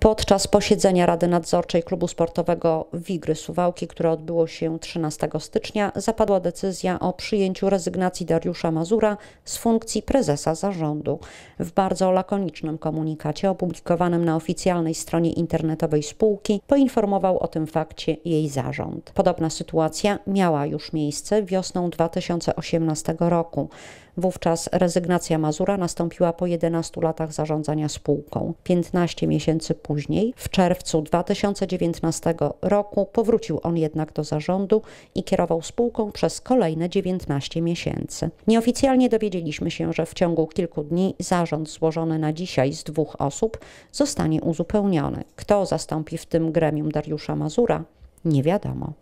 podczas posiedzenia Rady Nadzorczej Klubu Sportowego Wigry Suwałki, które odbyło się 13 stycznia, zapadła decyzja o przyjęciu rezygnacji Dariusza Mazura z funkcji prezesa zarządu. W bardzo lakonicznym komunikacie opublikowanym na oficjalnej stronie internetowej spółki poinformował o tym fakcie jej zarząd. Podobna sytuacja miała już miejsce wiosną 2018 roku. Wówczas rezygnacja Mazura nastąpiła po 11 latach zarządzania spółką. 15 miesięcy później później, w czerwcu 2019 roku, powrócił on jednak do zarządu i kierował spółką przez kolejne 19 miesięcy. Nieoficjalnie dowiedzieliśmy się, że w ciągu kilku dni zarząd złożony na dzisiaj z dwóch osób zostanie uzupełniony. Kto zastąpi w tym gremium Dariusza Mazura, nie wiadomo.